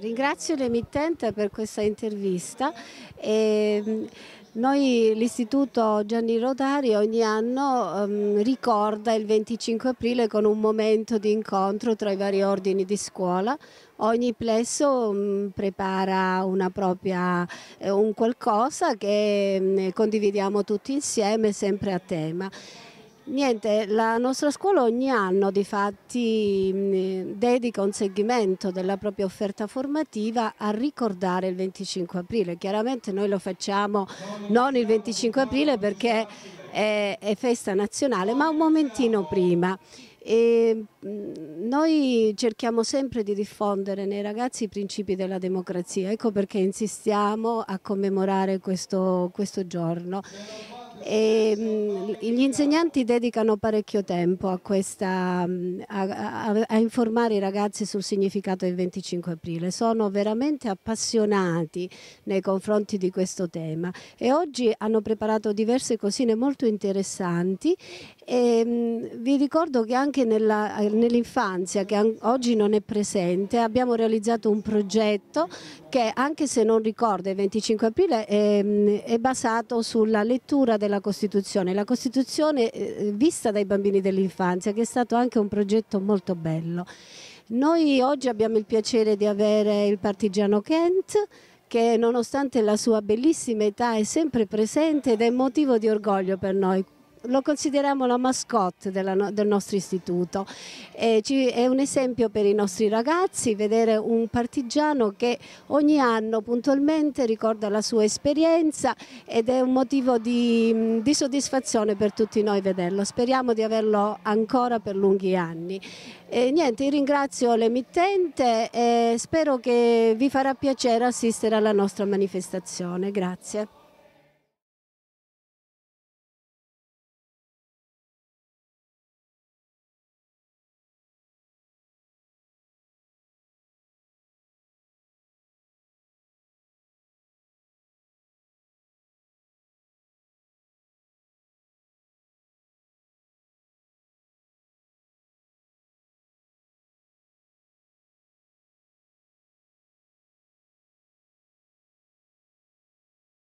Ringrazio l'emittente per questa intervista. E ehm, noi l'Istituto Gianni Rotari ogni anno um, ricorda il 25 aprile con un momento di incontro tra i vari ordini di scuola. Ogni plesso um, prepara propria, eh, un qualcosa che um, condividiamo tutti insieme sempre a tema. Niente, la nostra scuola ogni anno di fatti dedica un segmento della propria offerta formativa a ricordare il 25 aprile. Chiaramente noi lo facciamo non il 25 aprile perché è, è festa nazionale, ma un momentino prima. E noi cerchiamo sempre di diffondere nei ragazzi i principi della democrazia, ecco perché insistiamo a commemorare questo, questo giorno. E, ehm, gli insegnanti dedicano parecchio tempo a, questa, mm, a, a, a, informare i ragazzi sul significato del 25 aprile, sono veramente appassionati nei confronti di questo tema e oggi hanno preparato diverse cosine molto interessanti e, ehm, vi ricordo che anche nell'infanzia, nell che oggi non è presente, abbiamo realizzato un progetto che anche se non ricordo il 25 aprile è, ehm, è basato sulla lettura della Costituzione, la Costituzione eh, vista dai bambini dell'infanzia che è stato anche un progetto molto bello. Noi oggi abbiamo il piacere di avere il partigiano Kent che nonostante la sua bellissima età è sempre presente ed è motivo di orgoglio per noi lo consideriamo la mascotte della, del nostro istituto. Eh, ci, è un esempio per i nostri ragazzi vedere un partigiano che ogni anno puntualmente ricorda la sua esperienza ed è un motivo di, mm, di soddisfazione per tutti noi vederlo. Speriamo di averlo ancora per lunghi anni. Eh, niente, ringrazio l'emittente e spero che vi farà piacere assistere alla nostra manifestazione. Grazie.